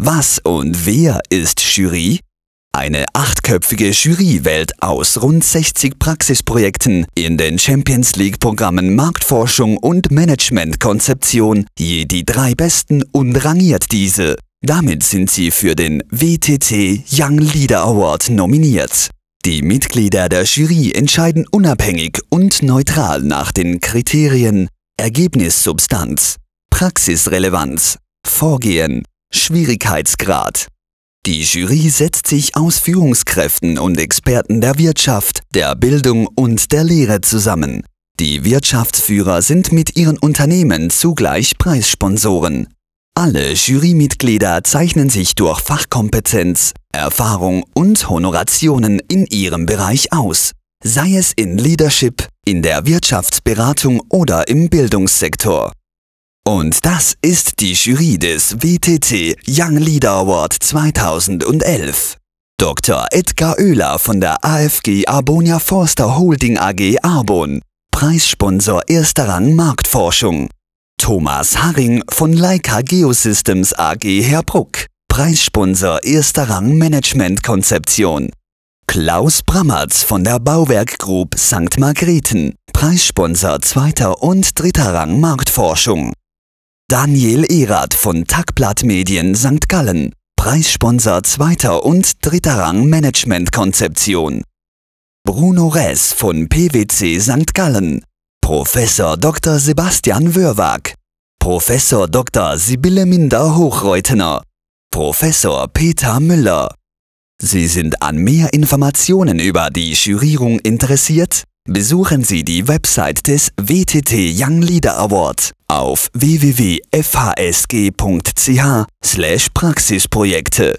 Was und wer ist Jury? Eine achtköpfige Jury wählt aus rund 60 Praxisprojekten in den Champions League-Programmen Marktforschung und Managementkonzeption je die drei besten und rangiert diese. Damit sind sie für den WTT Young Leader Award nominiert. Die Mitglieder der Jury entscheiden unabhängig und neutral nach den Kriterien Ergebnissubstanz, Praxisrelevanz, Vorgehen, Schwierigkeitsgrad. Die Jury setzt sich aus Führungskräften und Experten der Wirtschaft, der Bildung und der Lehre zusammen. Die Wirtschaftsführer sind mit ihren Unternehmen zugleich Preissponsoren. Alle Jurymitglieder zeichnen sich durch Fachkompetenz, Erfahrung und Honorationen in ihrem Bereich aus, sei es in Leadership, in der Wirtschaftsberatung oder im Bildungssektor. Und das ist die Jury des WTC Young Leader Award 2011. Dr. Edgar Oehler von der AFG Arbonia Forster Holding AG Arbon, Preissponsor erster Rang Marktforschung. Thomas Haring von Leica Geosystems AG Herbruck, Preissponsor erster Rang Managementkonzeption. Klaus Brammertz von der Bauwerk Group St. Margrethen, Preissponsor zweiter und dritter Rang Marktforschung. Daniel Erath von Tagblatt Medien St. Gallen, Preissponsor zweiter und dritter Rang Managementkonzeption. Bruno Ress von PwC St. Gallen, Professor Dr. Sebastian Wörwag, Professor Dr. Sibylle Minder Hochreutener, Professor Peter Müller. Sie sind an mehr Informationen über die Jurierung interessiert? Besuchen Sie die Website des WTT Young Leader Awards auf www.fhsg.ch/praxisprojekte slash